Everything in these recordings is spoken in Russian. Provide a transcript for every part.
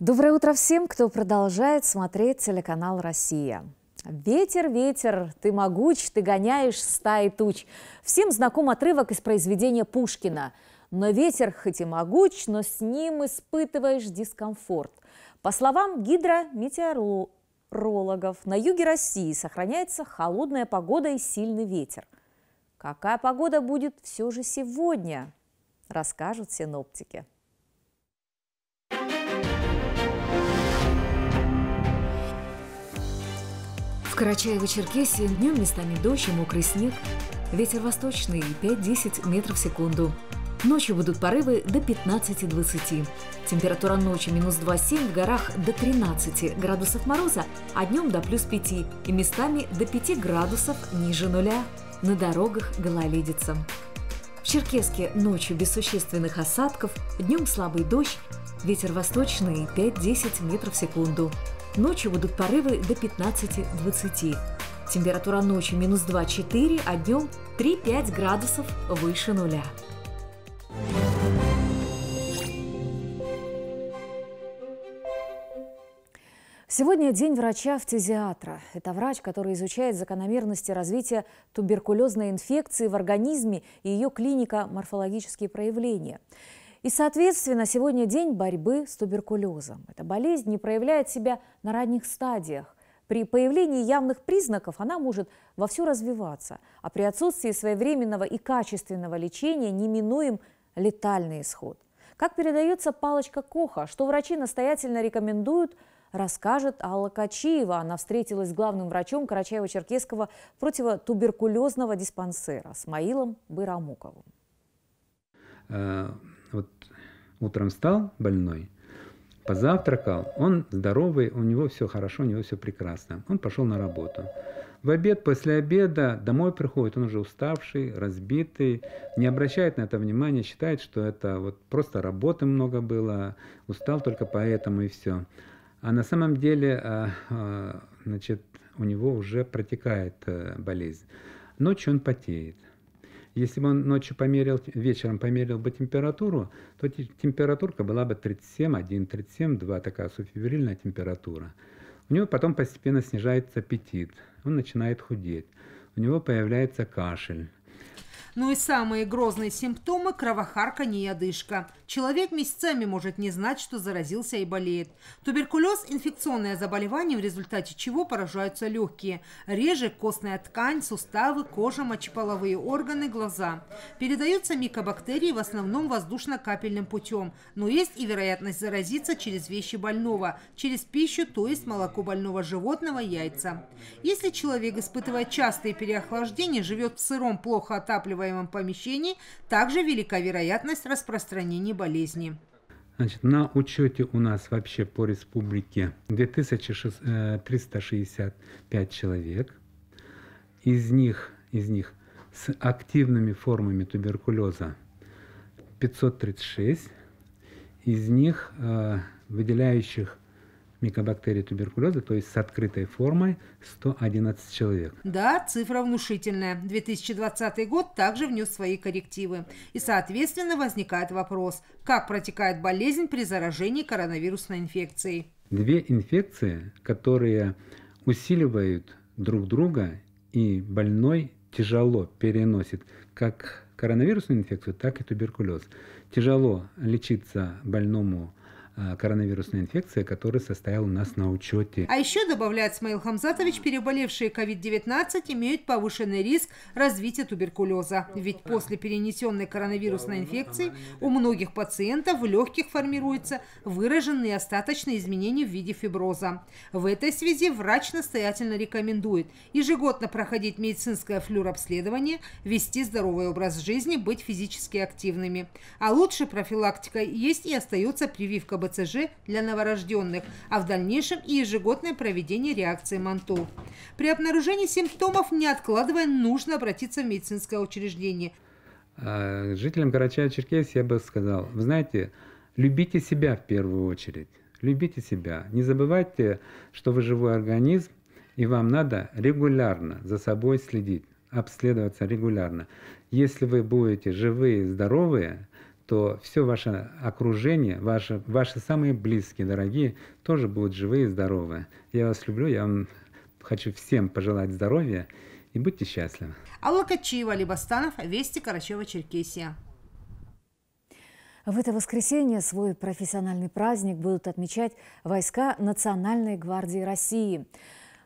Доброе утро всем, кто продолжает смотреть телеканал «Россия». Ветер, ветер, ты могуч, ты гоняешь стаи туч. Всем знаком отрывок из произведения Пушкина. Но ветер хоть и могуч, но с ним испытываешь дискомфорт. По словам гидрометеорологов, на юге России сохраняется холодная погода и сильный ветер. Какая погода будет все же сегодня, расскажут синоптики. Карачаево-Черкесии днем местами дождь и мокрый снег. Ветер восточный 5-10 метров в секунду. Ночью будут порывы до 15-20. Температура ночи минус 2,7, в горах до 13 градусов мороза, а днем до плюс 5 и местами до 5 градусов ниже нуля. На дорогах гололедица. В Черкеске ночью без существенных осадков, днем слабый дождь, ветер восточный 5-10 метров в секунду. Ночью будут порывы до 15-20. Температура ночи минус 2-4, а днем 3-5 градусов выше нуля. Сегодня День врача-фтизиатра. Это врач, который изучает закономерности развития туберкулезной инфекции в организме и ее клиника морфологические проявления. И, соответственно, сегодня день борьбы с туберкулезом. Эта болезнь не проявляет себя на ранних стадиях. При появлении явных признаков она может вовсю развиваться, а при отсутствии своевременного и качественного лечения неминуем летальный исход. Как передается палочка Коха, что врачи настоятельно рекомендуют, расскажет Алла Качиева. Она встретилась с главным врачом Карачаева-Черкесского противотуберкулезного диспансера Смаилом Байрамуковым э, вот утром стал больной, позавтракал, он здоровый, у него все хорошо, у него все прекрасно. Он пошел на работу. В обед, после обеда домой приходит, он уже уставший, разбитый, не обращает на это внимания, считает, что это вот просто работы много было, устал только поэтому и все. А на самом деле, а, а, значит, у него уже протекает э, болезнь. Ночью он потеет. Если бы он ночью померил, вечером померил бы температуру, то температурка была бы 37,1, 37,2, такая субфебрильная температура. У него потом постепенно снижается аппетит, он начинает худеть, у него появляется кашель, ну и самые грозные симптомы – кровохарканье и одышка. Человек месяцами может не знать, что заразился и болеет. Туберкулез – инфекционное заболевание, в результате чего поражаются легкие. Реже костная ткань, суставы, кожа, мочеполовые органы, глаза. Передаются микобактерии в основном воздушно-капельным путем. Но есть и вероятность заразиться через вещи больного, через пищу, то есть молоко больного животного, яйца. Если человек испытывает частые переохлаждения, живет в сыром, плохо отапливаемом охлаждываемом помещении также велика вероятность распространения болезни. Значит, на учете у нас вообще по республике 2365 э, человек. Из них, из них с активными формами туберкулеза 536. Из них э, выделяющих микобактерий туберкулеза, то есть с открытой формой 111 человек. Да, цифра внушительная. 2020 год также внес свои коррективы. И, соответственно, возникает вопрос, как протекает болезнь при заражении коронавирусной инфекцией. Две инфекции, которые усиливают друг друга, и больной тяжело переносит как коронавирусную инфекцию, так и туберкулез. Тяжело лечиться больному а, коронавирусная инфекция, который состоял у нас на учете. А еще, добавляет Смаил Хамзатович, переболевшие COVID-19 имеют повышенный риск развития туберкулеза. Ведь после перенесенной коронавирусной инфекции у многих пациентов в легких формируются выраженные остаточные изменения в виде фиброза. В этой связи врач настоятельно рекомендует ежегодно проходить медицинское флюоробследование, вести здоровый образ жизни, быть физически активными. А лучше профилактика есть и остается прививка БЦ БЦЖ для новорожденных, а в дальнейшем и ежегодное проведение реакции МАНТО. При обнаружении симптомов, не откладывая, нужно обратиться в медицинское учреждение. А, жителям Карачая-Черкесии я бы сказал, вы знаете, любите себя в первую очередь. Любите себя. Не забывайте, что вы живой организм, и вам надо регулярно за собой следить, обследоваться регулярно. Если вы будете живые, здоровые, что все ваше окружение, ваши, ваши самые близкие, дорогие, тоже будут живы и здоровы. Я вас люблю, я вам хочу всем пожелать здоровья и будьте счастливы. Алла Качиева, Либастанов, Вести Карачева-Черкесия. В это воскресенье свой профессиональный праздник будут отмечать войска Национальной гвардии России –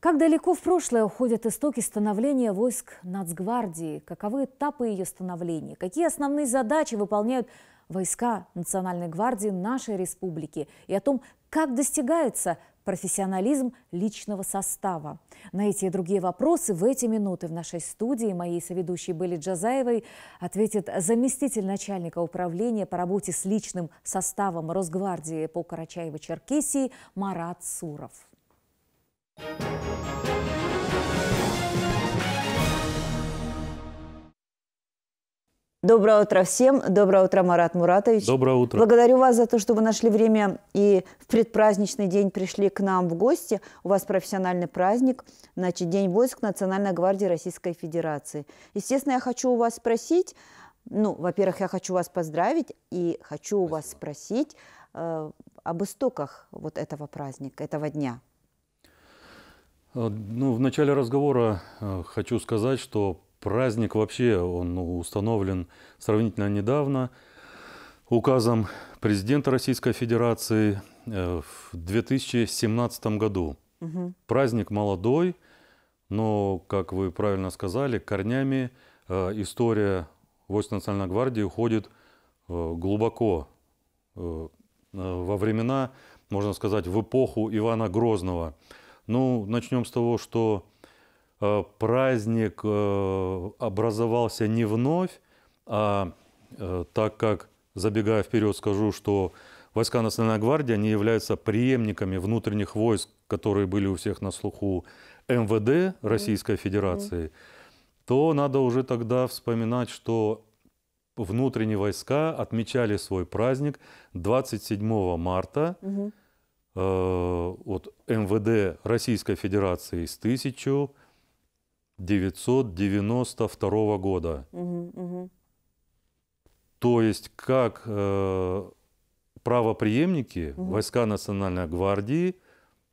как далеко в прошлое уходят истоки становления войск Нацгвардии? Каковы этапы ее становления? Какие основные задачи выполняют войска Национальной гвардии нашей республики? И о том, как достигается профессионализм личного состава. На эти и другие вопросы в эти минуты в нашей студии моей соведущей Белли Джазаевой ответит заместитель начальника управления по работе с личным составом Росгвардии по Карачаево-Черкесии Марат Суров. Доброе утро всем. Доброе утро, Марат Муратович. Доброе утро. Благодарю вас за то, что вы нашли время и в предпраздничный день пришли к нам в гости. У вас профессиональный праздник, значит, День войск Национальной гвардии Российской Федерации. Естественно, я хочу у вас спросить, ну, во-первых, я хочу вас поздравить и хочу у вас спросить э, об истоках вот этого праздника, этого дня. Э, ну, в начале разговора э, хочу сказать, что праздник вообще он ну, установлен сравнительно недавно указом президента Российской Федерации э, в 2017 году. Угу. Праздник молодой, но, как вы правильно сказали, корнями история войск Национальной гвардии уходит глубоко во времена, можно сказать, в эпоху Ивана Грозного – ну, начнем с того, что э, праздник э, образовался не вновь, а э, так как, забегая вперед, скажу, что войска Национальной гвардии, они являются преемниками внутренних войск, которые были у всех на слуху МВД Российской Федерации, то надо уже тогда вспоминать, что внутренние войска отмечали свой праздник 27 марта. mm Э, от МВД Российской Федерации с 1992 года. Угу, угу. То есть как э, правоприемники угу. войска Национальной гвардии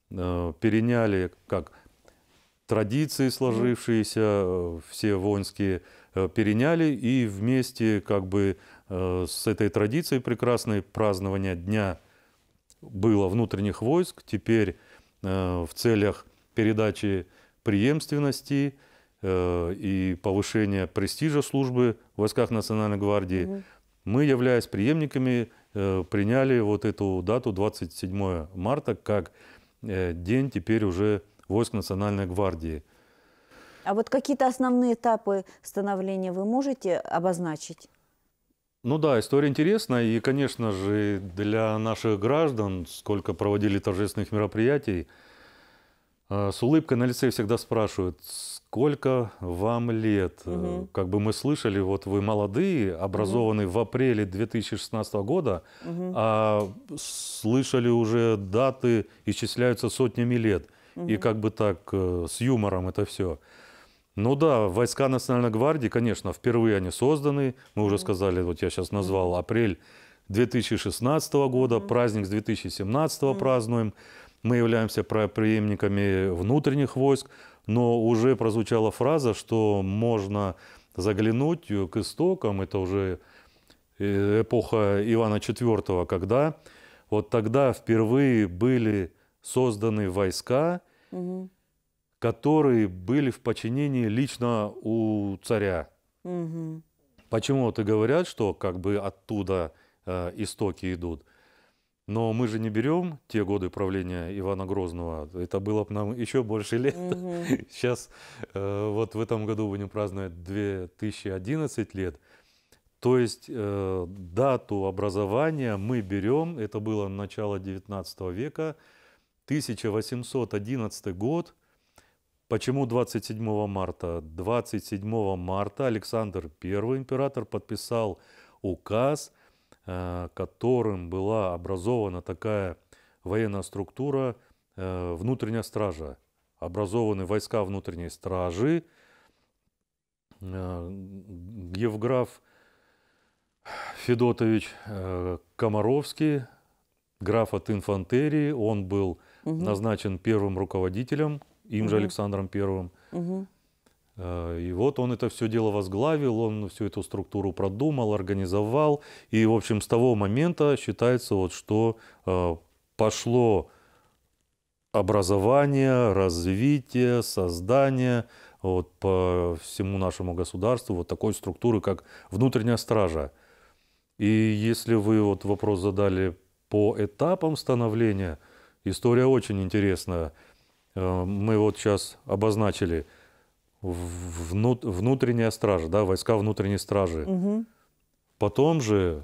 э, переняли как традиции сложившиеся, угу. все воинские э, переняли и вместе как бы э, с этой традицией прекрасной празднования Дня было внутренних войск, теперь э, в целях передачи преемственности э, и повышения престижа службы в войсках Национальной гвардии, угу. мы, являясь преемниками, э, приняли вот эту дату 27 марта как день теперь уже войск Национальной гвардии. А вот какие-то основные этапы становления вы можете обозначить? Ну да, история интересная. И, конечно же, для наших граждан, сколько проводили торжественных мероприятий, э, с улыбкой на лице всегда спрашивают, сколько вам лет? Угу. Как бы мы слышали, вот вы молодые, образованы угу. в апреле 2016 года, угу. а слышали уже даты, исчисляются сотнями лет. Угу. И как бы так э, с юмором это все. Ну да, войска Национальной гвардии, конечно, впервые они созданы. Мы уже сказали, вот я сейчас назвал апрель 2016 года, праздник с 2017 празднуем. Мы являемся преемниками внутренних войск, но уже прозвучала фраза, что можно заглянуть э, к истокам, это уже э, эпоха Ивана IV, когда вот тогда впервые были созданы войска, угу которые были в подчинении лично у царя. Угу. Почему-то говорят, что как бы оттуда э, истоки идут. Но мы же не берем те годы правления Ивана Грозного. Это было бы нам еще больше лет. Угу. Сейчас э, вот в этом году будем праздновать 2011 лет. То есть э, дату образования мы берем, это было начало 19 века, 1811 год – Почему 27 марта? 27 марта Александр I, император, подписал указ, э, которым была образована такая военная структура э, внутренняя стража. Образованы войска внутренней стражи. Э, Евграф Федотович Комаровский, граф от инфантерии, он был назначен первым руководителем им угу. же Александром Первым. Угу. И вот он это все дело возглавил, он всю эту структуру продумал, организовал. И, в общем, с того момента считается, вот, что э, пошло образование, развитие, создание вот, по всему нашему государству вот такой структуры, как внутренняя стража. И если вы вот вопрос задали по этапам становления, история очень интересная – Э, мы вот сейчас обозначили внутренняя стража, да, войска внутренней стражи. Угу. Потом же э,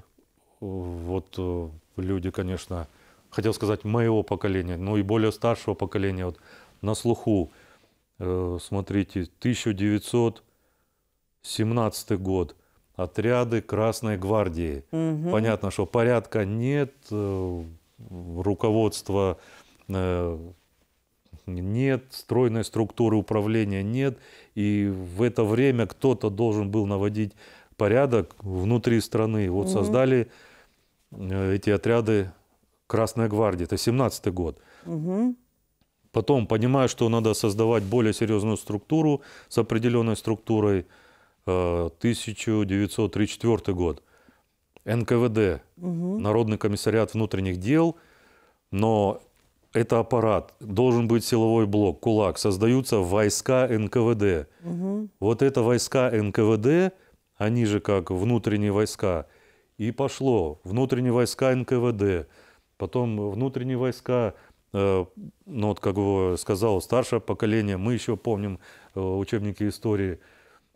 вот э, люди, конечно, хотел сказать моего поколения, ну и более старшего поколения, вот на слуху, смотрите, 1917 год, отряды Красной Гвардии. Угу. Понятно, что порядка нет, руководство нет, стройной структуры управления нет, и в это время кто-то должен был наводить порядок внутри страны. Вот угу. создали э, эти отряды Красной гвардии, это 17-й год. Угу. Потом, понимая, что надо создавать более серьезную структуру с определенной структурой, 1934 э, год. НКВД, угу. Народный комиссариат внутренних дел, но это аппарат, должен быть силовой блок, кулак, создаются войска НКВД. Угу. Вот это войска НКВД, они же как внутренние войска, и пошло. Внутренние войска НКВД, потом внутренние войска, э, ну вот как бы сказал, старшее поколение, мы еще помним э, учебники истории,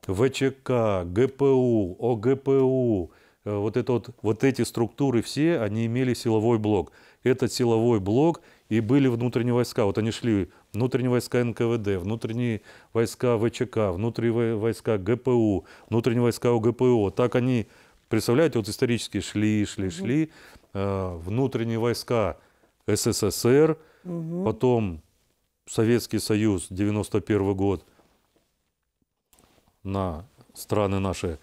ВЧК, ГПУ, ОГПУ, э, вот, это вот, вот эти структуры все, они имели силовой блок. Этот силовой блок – и были внутренние войска. Вот они шли, внутренние войска НКВД, внутренние войска ВЧК, внутренние войска ГПУ, внутренние войска УГПО. Так они, представляете, вот исторически шли, шли, шли. Угу. Внутренние войска СССР, угу. потом Советский Союз, 91 год, на страны наши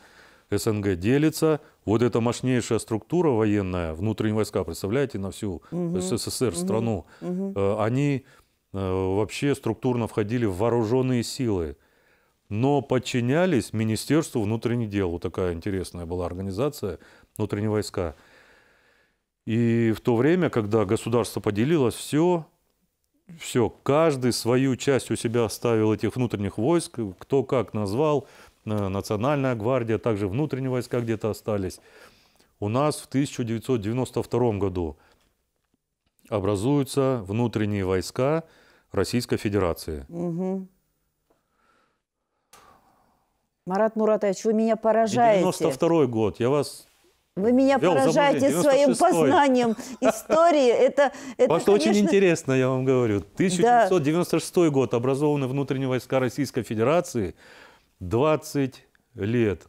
СНГ делится – вот эта мощнейшая структура военная, внутренние войска, представляете, на всю угу. СССР, угу. страну, угу. они э, вообще структурно входили в вооруженные силы, но подчинялись Министерству внутренних дел. Вот такая интересная была организация «Внутренние войска». И в то время, когда государство поделилось, все, все, каждый свою часть у себя оставил этих внутренних войск, кто как назвал – Национальная гвардия, также внутренние войска где-то остались. У нас в 1992 году образуются внутренние войска Российской Федерации. Угу. Марат Муратович, вы меня поражаете. И 92 год, я вас вы меня поражаете своим познанием истории. Это, это конечно... очень интересно, я вам говорю. 1996 да. год образованы внутренние войска Российской Федерации – 20 лет.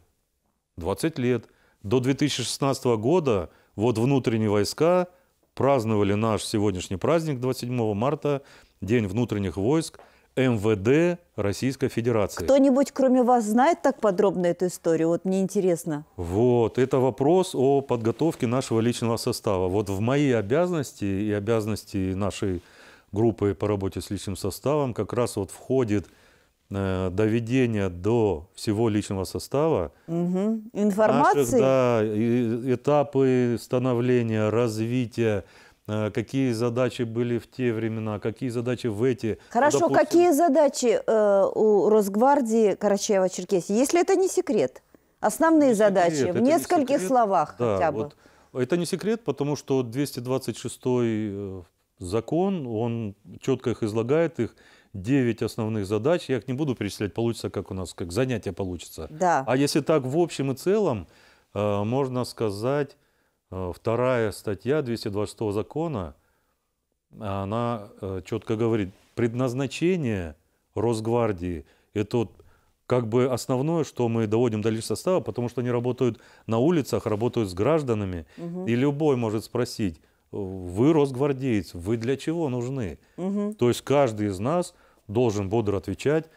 20 лет. До 2016 года вот внутренние войска праздновали наш сегодняшний праздник 27 марта, День внутренних войск МВД Российской Федерации. Кто-нибудь, кроме вас, знает так подробно эту историю? Вот мне интересно. Вот, это вопрос о подготовке нашего личного состава. Вот в мои обязанности и обязанности нашей группы по работе с личным составом как раз вот входит Э, доведения до всего личного состава, угу. информации, наших, да, этапы становления, развития, э, какие задачи были в те времена, какие задачи в эти. Ну, Хорошо, допустим... какие задачи э, у Росгвардии Карачаева-Черкесии, если это не секрет? Основные не секрет, задачи в нескольких словах да, хотя бы. Вот, это не секрет, потому что 226 э, закон, он четко их излагает, их 9 основных задач. Я их не буду перечислять, получится, как у нас, как занятие получится. Да. А если так в общем и целом, э, можно сказать, э, вторая статья 226 закона, она э, четко говорит, предназначение Росгвардии – это как бы основное, что мы доводим до состава, потому что они работают на улицах, работают с гражданами. Угу. И любой может спросить, вы росгвардеец, вы для чего нужны? Угу. То есть каждый из нас – должен бодро отвечать,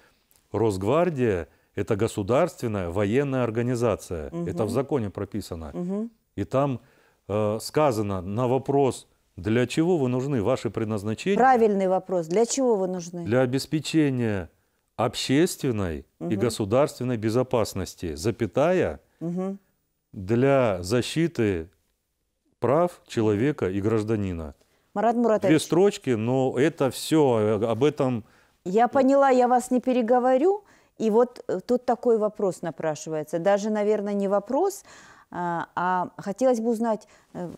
Росгвардия – это государственная военная организация. Угу. Это в законе прописано. Угу. И там э, сказано на вопрос, для чего вы нужны, ваши предназначения. Правильный вопрос. Для чего вы нужны? Для обеспечения общественной угу. и государственной безопасности, запятая, угу. для защиты прав человека и гражданина. Марат Муратович. Две строчки, но это все, э, об этом я поняла, я вас не переговорю. И вот э, тут такой вопрос напрашивается. Даже, наверное, не вопрос, а, а хотелось бы узнать, э,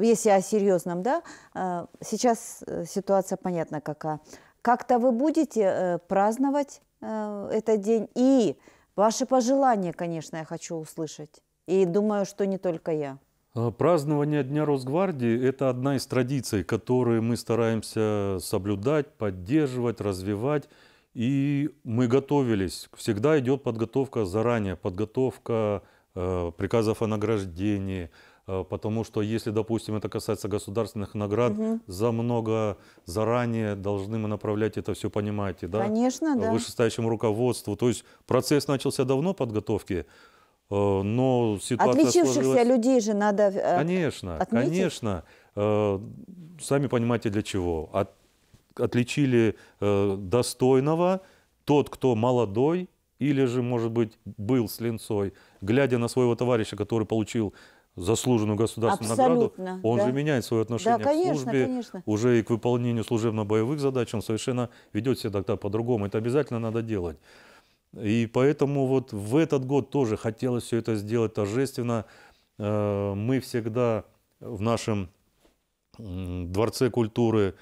если о серьезном, да, э, сейчас ситуация понятна какая. Как-то вы будете праздновать этот день? И ваши пожелания, конечно, я хочу услышать. И думаю, что не только я. А, празднование Дня Росгвардии – это одна из традиций, которые мы стараемся соблюдать, поддерживать, развивать. И мы готовились. Всегда идет подготовка заранее, подготовка э, приказов о награждении, э, потому что если, допустим, это касается государственных наград, угу. за много заранее должны мы направлять это все, понимаете, да? Конечно, да. Вышестоящему руководству. То есть процесс начался давно подготовки, Э, но ситуация Отличившихся сложилась... людей же надо э, Конечно, отметить. конечно. Э, сами понимаете, для чего. От, отличили достойного, тот, кто молодой, или же, может быть, был с линцой, глядя на своего товарища, который получил заслуженную государственную Абсолютно, награду, он да. же меняет свое отношение да, конечно, к службе, конечно. уже и к выполнению служебно-боевых задач, он совершенно ведет себя тогда по-другому. Это обязательно надо делать. И поэтому вот в этот год тоже хотелось все это сделать торжественно. Э, мы всегда в нашем Дворце культуры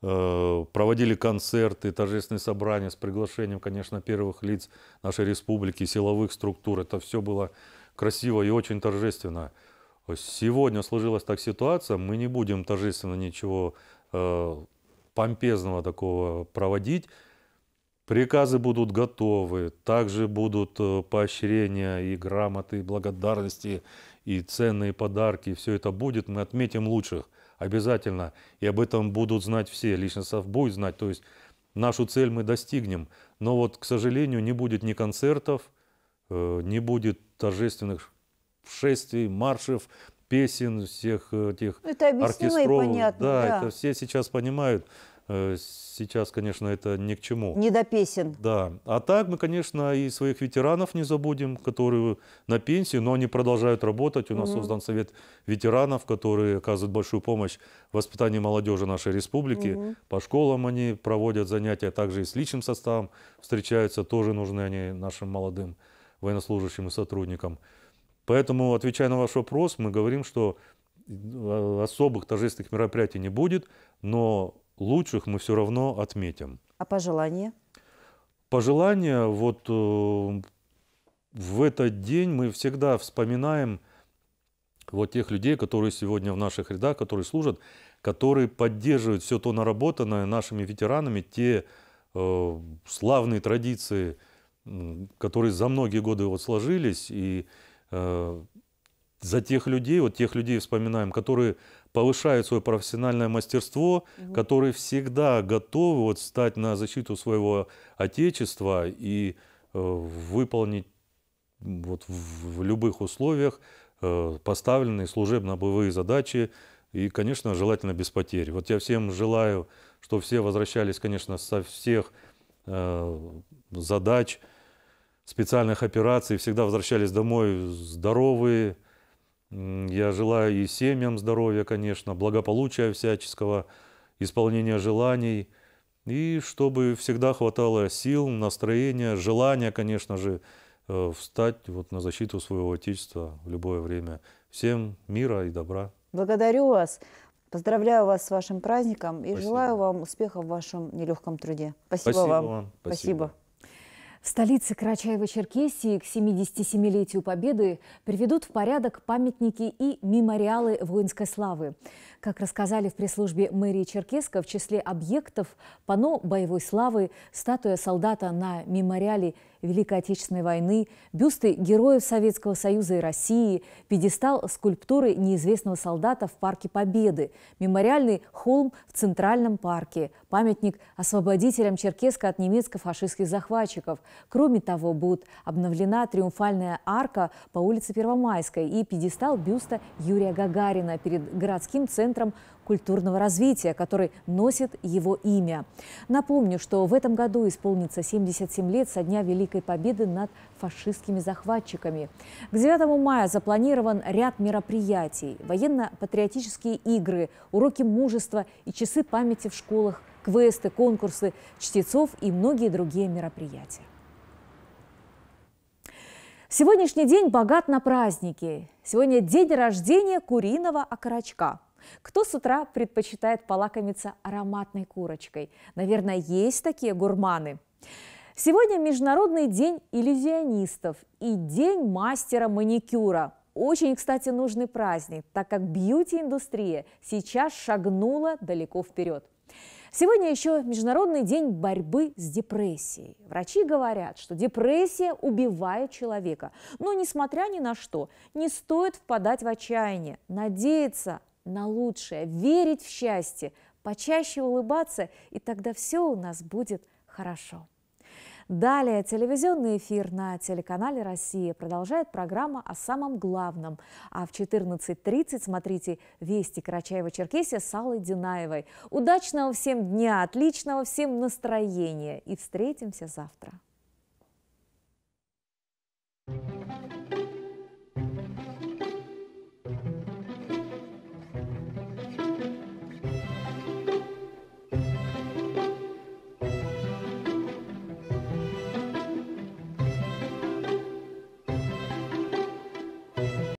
э, проводили концерты, торжественные собрания с приглашением, конечно, первых лиц нашей республики, силовых структур. Это все было красиво и очень торжественно. Сегодня сложилась так ситуация, мы не будем торжественно ничего э, помпезного такого проводить. Приказы будут готовы, также будут э, поощрения и грамоты, и благодарности, и ценные подарки. Все это будет, мы отметим лучших обязательно. И об этом будут знать все, личностов. будет знать. То есть нашу цель мы достигнем. Но вот, к сожалению, не будет ни концертов, э, не будет торжественных шествий, маршев, песен, всех э, тех ну, это оркестровых. И понятно, да, да, это все сейчас понимают. Э, сейчас, конечно, это ни к чему. Не до песен. Да. А так мы, конечно, и своих ветеранов не забудем, которые на пенсии, но они продолжают работать. У нас угу. создан совет ветеранов, которые оказывают большую помощь в воспитании молодежи нашей республики. Угу. По школам они проводят занятия, также и с личным составом встречаются. Тоже нужны они нашим молодым военнослужащим и сотрудникам. Поэтому, отвечая на ваш вопрос, мы говорим, что э, особых торжественных мероприятий не будет, но лучших мы все равно отметим. А пожелания? Пожелания, вот э, в этот день мы всегда вспоминаем вот тех людей, которые сегодня в наших рядах, которые служат, которые поддерживают все то наработанное нашими ветеранами, те э, славные традиции, которые за многие годы вот сложились, и э, за тех людей, вот тех людей вспоминаем, которые повышают свое профессиональное мастерство, угу. которые всегда готовы вот стать на защиту своего отечества и э, выполнить вот в, в любых условиях э, поставленные служебно-боевые задачи и, конечно, желательно без потерь. Вот я всем желаю, что все возвращались, конечно, со всех э, задач специальных операций, всегда возвращались домой здоровые, я желаю и семьям здоровья, конечно, благополучия всяческого, исполнения желаний. И чтобы всегда хватало сил, настроения, желания, конечно же, э, встать вот на защиту своего Отечества в любое время. Всем мира и добра. Благодарю вас. Поздравляю вас с вашим праздником и Спасибо. желаю вам успехов в вашем нелегком труде. Спасибо, Спасибо вам. вам. Спасибо. Спасибо. В столице Карачаева-Черкесии к 77-летию Победы приведут в порядок памятники и мемориалы воинской славы. Как рассказали в пресс-службе мэрии Черкеска, в числе объектов пано боевой славы, статуя солдата на мемориале Великой Отечественной войны, бюсты героев Советского Союза и России, пьедестал скульптуры неизвестного солдата в Парке Победы, мемориальный холм в Центральном парке, памятник освободителям Черкеска от немецко-фашистских захватчиков. Кроме того, будет обновлена триумфальная арка по улице Первомайской и пьедестал бюста Юрия Гагарина перед городским центром Центром культурного развития, который носит его имя. Напомню, что в этом году исполнится 77 лет со дня Великой Победы над фашистскими захватчиками. К 9 мая запланирован ряд мероприятий, военно-патриотические игры, уроки мужества и часы памяти в школах, квесты, конкурсы чтецов и многие другие мероприятия. Сегодняшний день богат на праздники. Сегодня день рождения куриного окорочка – кто с утра предпочитает полакомиться ароматной курочкой? Наверное, есть такие гурманы. Сегодня Международный день иллюзионистов и День мастера маникюра. Очень, кстати, нужный праздник, так как бьюти-индустрия сейчас шагнула далеко вперед. Сегодня еще Международный день борьбы с депрессией. Врачи говорят, что депрессия убивает человека. Но несмотря ни на что, не стоит впадать в отчаяние, надеяться, на лучшее, верить в счастье, почаще улыбаться, и тогда все у нас будет хорошо. Далее телевизионный эфир на телеканале «Россия» продолжает программа о самом главном. А в 14.30 смотрите «Вести Карачаева-Черкесия» с Аллой Динаевой. Удачного всем дня, отличного всем настроения и встретимся завтра. thank you